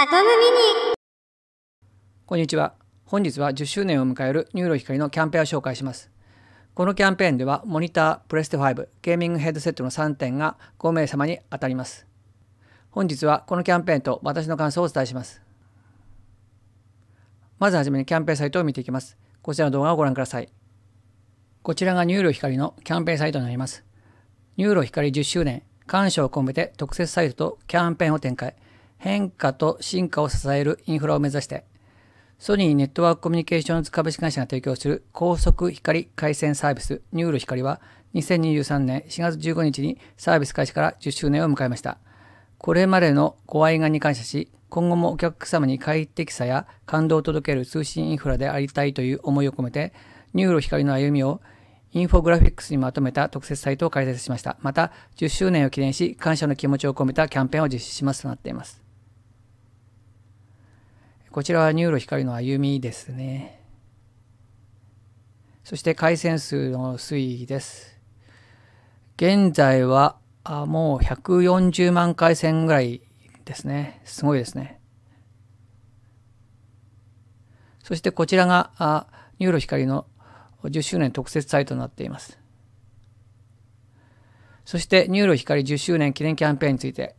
アトムミニこんにちは本日は10周年を迎えるニューロ光のキャンペーンを紹介しますこのキャンペーンではモニタープレステ5ゲーミングヘッドセットの3点が5名様に当たります本日はこのキャンペーンと私の感想をお伝えしますまずはじめにキャンペーンサイトを見ていきますこちらの動画をご覧くださいこちらがニューロ光のキャンペーンサイトになりますニューロ光10周年感謝を込めて特設サイトとキャンペーンを展開変化と進化を支えるインフラを目指して、ソニーネットワークコミュニケーションズ株式会社が提供する高速光回線サービスニュール光は2023年4月15日にサービス開始から10周年を迎えました。これまでのご愛願に感謝し、今後もお客様に快適さや感動を届ける通信インフラでありたいという思いを込めて、ニューロ光の歩みをインフォグラフィックスにまとめた特設サイトを開設しました。また、10周年を記念し、感謝の気持ちを込めたキャンペーンを実施しますとなっています。こちらはニューロ光の歩みですね。そして回線数の推移です。現在はあもう140万回線ぐらいですね。すごいですね。そしてこちらがあニューロ光の10周年特設サイトになっています。そしてニューロ光10周年記念キャンペーンについて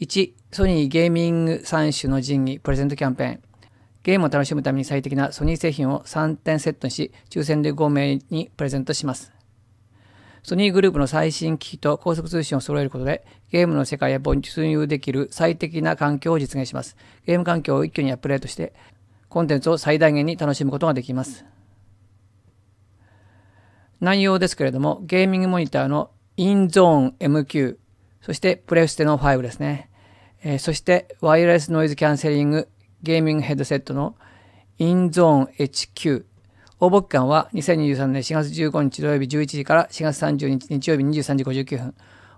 1、ソニーゲーミング3種の神器プレゼントキャンペーン。ゲームを楽しむために最適なソニー製品を3点セットにし、抽選で5名にプレゼントします。ソニーグループの最新機器と高速通信を揃えることで、ゲームの世界へ没入できる最適な環境を実現します。ゲーム環境を一挙にアップデートして、コンテンツを最大限に楽しむことができます。内容ですけれども、ゲーミングモニターのインゾーン MQ、そしてプレステの5ですね。えー、そしてワイヤレスノイズキャンセリングゲーミングヘッドセットのインゾーン HQ 応募期間は2023年4月15日土曜日11時から4月30日日曜日23時59分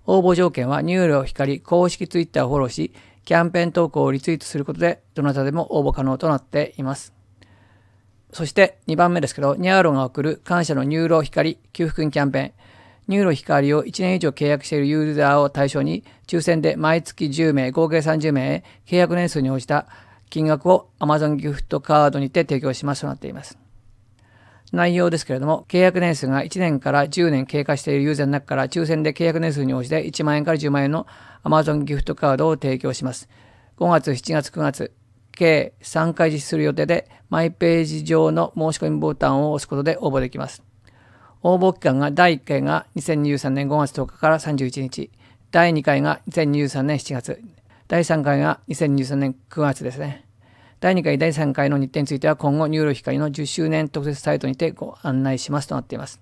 応募条件は入寮光公式 Twitter をフォローしキャンペーン投稿をリツイートすることでどなたでも応募可能となっていますそして2番目ですけどニャーロンが送る感謝のニューロ光給付金キャンペーンニューロ光を1年以上契約しているユーザーを対象に、抽選で毎月10名、合計30名、契約年数に応じた金額を Amazon ギフトカードにて提供しますとなっています。内容ですけれども、契約年数が1年から10年経過しているユーザーの中から抽選で契約年数に応じて1万円から10万円の Amazon ギフトカードを提供します。5月、7月、9月、計3回実施する予定で、マイページ上の申し込みボタンを押すことで応募できます。応募期間が第1回が2023年5月10日から31日、第2回が2023年7月、第3回が2023年9月ですね。第2回、第3回の日程については今後、ニューロ光の10周年特設サイトにてご案内しますとなっています。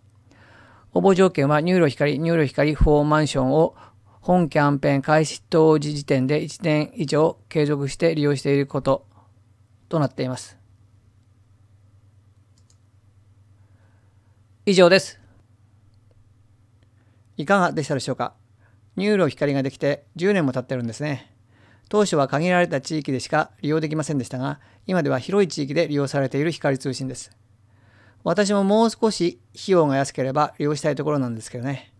応募条件は、ニューロ光、ニューロ光4マンションを本キャンペーン開始当時時点で1年以上継続して利用していることとなっています。以上ですいかがでしたでしょうかニューロ光ができて10年も経ってるんですね当初は限られた地域でしか利用できませんでしたが今では広い地域で利用されている光通信です私ももう少し費用が安ければ利用したいところなんですけどね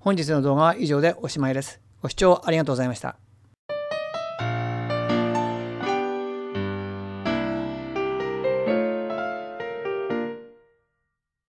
本日の動画は以上でおしまいですご視聴ありがとうございました